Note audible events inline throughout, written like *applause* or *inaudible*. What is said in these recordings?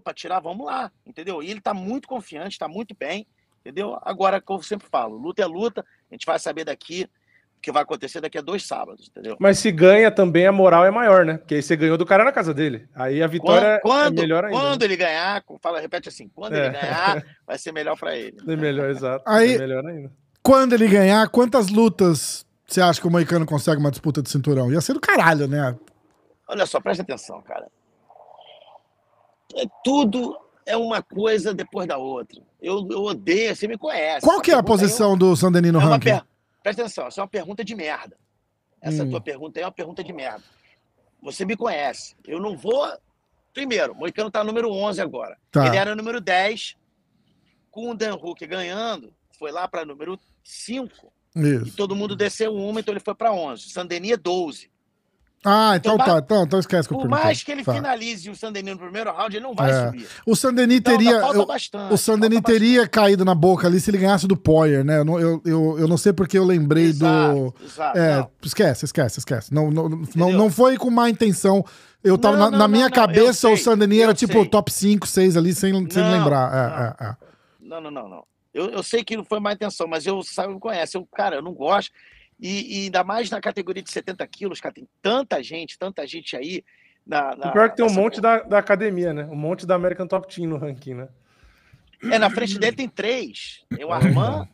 para tirar, vamos lá, entendeu? E ele está muito confiante, está muito bem, entendeu? Agora, como eu sempre falo, luta é luta, a gente vai saber daqui o que vai acontecer daqui a dois sábados, entendeu? Mas se ganha também, a moral é maior, né? Porque aí você ganhou do cara na casa dele. Aí a vitória é quando, é melhor ainda. Quando né? ele ganhar, fala, repete assim, quando é. ele ganhar, *laughs* vai ser melhor para ele. É melhor, exato. Aí, é melhor ainda. Quando ele ganhar, quantas lutas você acha que o Moicano consegue uma disputa de cinturão? Ia ser do caralho, né? Olha só, presta atenção, cara tudo é uma coisa depois da outra. Eu, eu odeio, você me conhece. Qual que é a posição do Sandenino é ranking? Per... Presta atenção, essa é uma pergunta de merda. Essa hum. tua pergunta é uma pergunta de merda. Você me conhece. Eu não vou... Primeiro, o Moicano tá número 11 agora. Tá. Ele era número 10. Com o Dan Huck ganhando, foi lá para número 5. Isso. E todo mundo desceu uma, então ele foi para 11. Sandeni é 12. Ah, então, tá, então, então esquece que eu Por mais que ele tá. finalize o Sandeni no primeiro round, ele não vai é. subir. O Sandeni então, teria. eu, bastante, o Sandeni teria bastante. caído na boca ali se ele ganhasse do Poyer, né? Eu, eu, eu, eu não sei porque eu lembrei exato, do. Exato, é, esquece, esquece, esquece. Não, não, não, não foi com má intenção. Eu tava não, na, na minha cabeça, o Sandeni era tipo sei. top 5, 6 ali, sem, sem lembrar. É, é, é, não, não, não, não. Eu, eu sei que não foi má intenção, mas eu sabe, me conhece. Eu, cara, eu não gosto. E, e, ainda mais na categoria de 70 quilos, cara, tem tanta gente, tanta gente aí. Na, na o pior que tem um monte da, da, academia, né? Um monte da American Top Team no ranking, né? É, na frente dele tem três. Tem o Armand,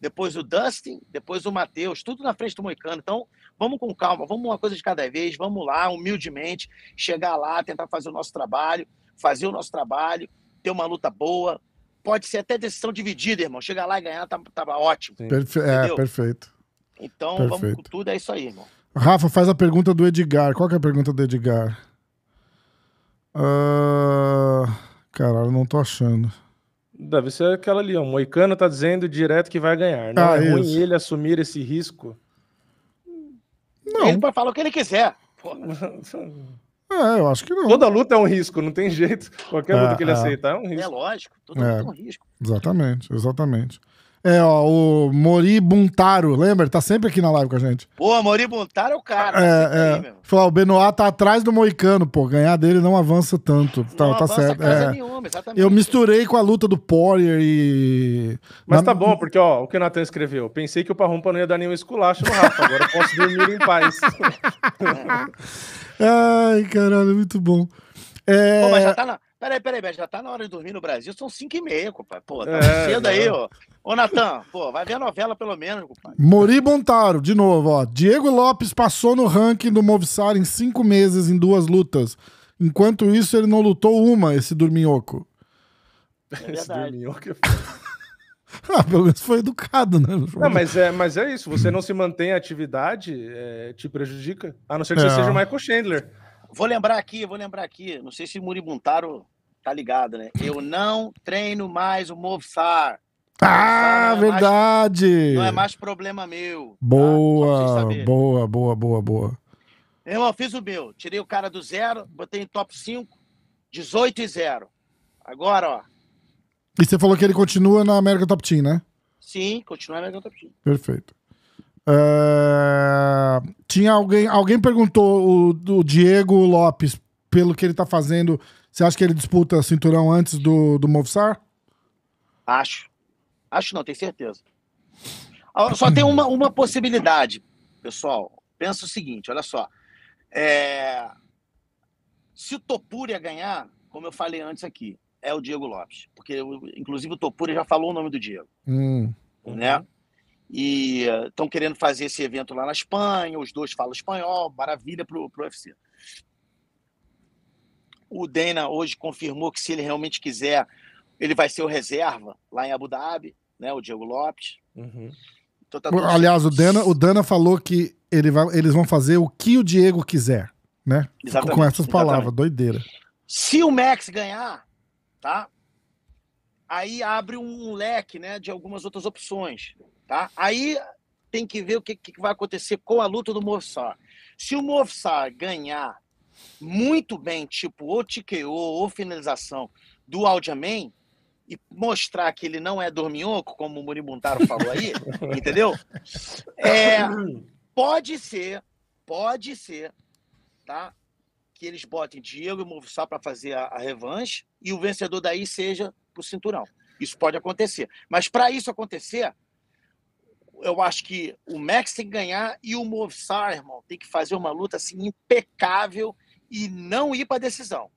depois o Dustin, depois o Matheus, tudo na frente do Moicano. Então, vamos com calma, vamos uma coisa de cada vez, vamos lá, humildemente, chegar lá, tentar fazer o nosso trabalho, fazer o nosso trabalho, ter uma luta boa. Pode ser até decisão dividida, irmão. Chegar lá e ganhar, tá, ótimo. Perfe é, perfeito. Então Perfeito. vamos com tudo, é isso aí, irmão. Rafa, faz a pergunta do Edgar. Qual que é a pergunta do Edgar? Uh... Ah, Caralho, não tô achando. Deve ser aquela ali, ó. O Moicano tá dizendo direto que vai ganhar. Não né? ah, é ruim ele assumir esse risco. Não. Ele pode falar o que ele quiser. Pô. É, eu acho que não. Toda luta é um risco, não tem jeito. Qualquer é, luta que ele é. Ah. aceitar é um é risco. É lógico, toda é, luta é um risco. Exatamente, exatamente. É, ó, o Mori Buntaro, lembra? tá sempre aqui na live com a gente. Pô, Mori Buntaro é o cara. É, é. Aí, Falou, o Benoit tá atrás do Moicano, pô. Ganhar dele não avança tanto. Não tá, tá avança tá certo. É. Nenhuma, Eu misturei com a luta do Poirier e. Mas na... tá bom, porque, ó, o que o Natan escreveu. Pensei que o Parrumpa não ia dar nenhum esculacho no Rafa. Agora posso dormir em paz. *laughs* Ai, caralho, muito bom. É... Pô, mas já tá na... Peraí, peraí, já tá na hora de dormir no Brasil, são 5 e meia, compadre. Pô, tá é, cedo não. aí, é. ó. Ô, Natan, pô, vai ver a novela pelo menos, compadre. Mori Bontaro, de novo, ó. Diego Lopes passou no ranking do Movistar em 5 meses, em duas lutas. Enquanto isso, ele não lutou uma, esse dorminhoco. É esse dorminhoco é *laughs* Ah, pelo menos foi educado, né? Não, mas é, mas é isso. Você não se mantém em atividade, é, te prejudica. A não ser que é. você seja o Michael Chandler. Vou lembrar aqui, vou lembrar aqui. Não sei se Muribuntaro tá ligado, né? Eu não treino mais o Movsar. Ah, não é verdade! Mais, não é mais problema meu. Tá? Boa, tá? boa, boa, boa, boa. Eu fiz o meu. Tirei o cara do zero, botei em top 5, 18 e 0. Agora, ó. E você falou que ele continua na América Top Team, né? Sim, continua na América Top Team. Perfeito. É... Tinha alguém, alguém perguntou o, o Diego Lopes, pelo que ele tá fazendo, você acha que ele disputa cinturão antes do, do Movsar? Acho. Acho não, tenho certeza. Ah, só tem uma, uma possibilidade, pessoal. Pensa o seguinte, olha só. É... Se o Topuria ganhar, como eu falei antes aqui, é o Diego Lopes. Porque, inclusive, o Topuria já falou o nome do Diego. Hum. Né? e estão eh, uh, querendo fazer esse evento lá na Espanha, os dois falam espanhol, maravilha para o UFC. O Dana hoje confirmou que se ele realmente quiser, ele vai ser o reserva lá em Abu Dhabi, né, o Diego Lopes. Uhum. Então, tá Aliás, o Dana, o Dana falou que ele vai, eles vão fazer o que o Diego quiser, né? Exatamente, Com essas palavras, exatamente. doideira. Se o Max ganhar, tá? Aí abre um leque, né, de algumas outras opções. Tá? Aí tem que ver o que, que vai acontecer com a luta do Morsar. Se o Morsar ganhar muito bem, tipo ou TKO ou finalização do Aldiaman, e mostrar que ele não é dorminhoco, como o Muribuntaro falou aí, *laughs* entendeu? É, pode ser, pode ser, tá? Que eles botem Diego e Movistar para fazer a, a, revanche e o vencedor daí seja pro cinturão. Isso pode acontecer. Mas para isso acontecer, eu acho que o Max tem que ganhar e o Movistar, irmão, tem que fazer uma luta assim impecável e não ir para decisão.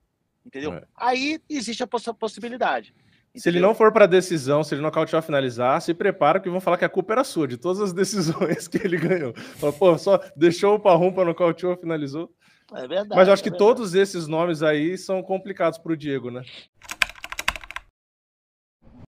Entendeu? É. Aí existe a poss possibilidade. Entendeu? Se ele não for para decisão, se ele não nocautear finalizar, se prepara que vão falar que a culpa era sua de todas as *laughs* decisões que ele ganhou. Fala, Pô, só deixou o Parrum para nocauteou, finalizou. É verdade. Mas eu acho é que verdade. todos esses nomes aí são complicados para o Diego, né?